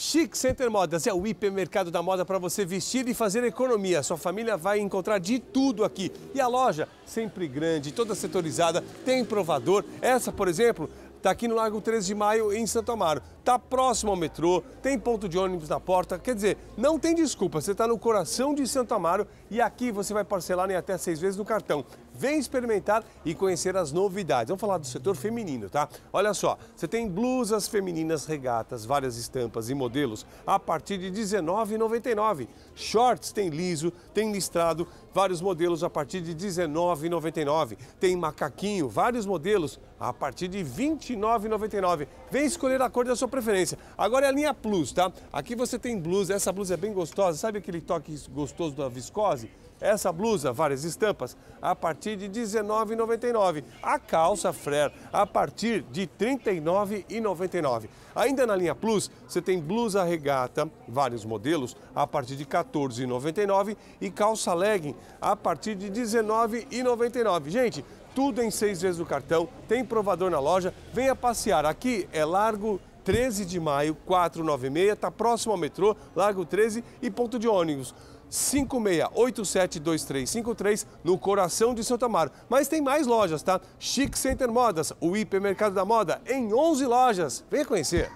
Chic Center Modas é o hipermercado da moda para você vestir e fazer economia. Sua família vai encontrar de tudo aqui. E a loja, sempre grande, toda setorizada, tem provador. Essa, por exemplo, Está aqui no Largo 13 de Maio, em Santo Amaro. Está próximo ao metrô, tem ponto de ônibus na porta. Quer dizer, não tem desculpa, você está no coração de Santo Amaro e aqui você vai parcelar em até seis vezes no cartão. Vem experimentar e conhecer as novidades. Vamos falar do setor feminino, tá? Olha só, você tem blusas femininas, regatas, várias estampas e modelos a partir de R$19,99. Shorts tem liso, tem listrado, vários modelos a partir de R$19,99. Tem macaquinho, vários modelos a partir de R$20,99. 29,99. Vem escolher a cor da sua preferência. Agora é a linha Plus, tá? Aqui você tem blusa, essa blusa é bem gostosa, sabe aquele toque gostoso da viscose? Essa blusa, várias estampas, a partir de R$19,99. A calça Frere, a partir de R$ 39,99. Ainda na linha Plus, você tem blusa regata, vários modelos, a partir de R$ 14,99. E calça legging, a partir de R$ 19,99. Gente, tudo em seis vezes no cartão, tem provador na loja. Venha passear. Aqui é largo 13 de maio, 496, está próximo ao metrô, Largo 13 e ponto de ônibus. 56872353 no coração de Santo Amaro. Mas tem mais lojas, tá? Chic Center Modas, o hipermercado da moda, em 11 lojas. Venha conhecer.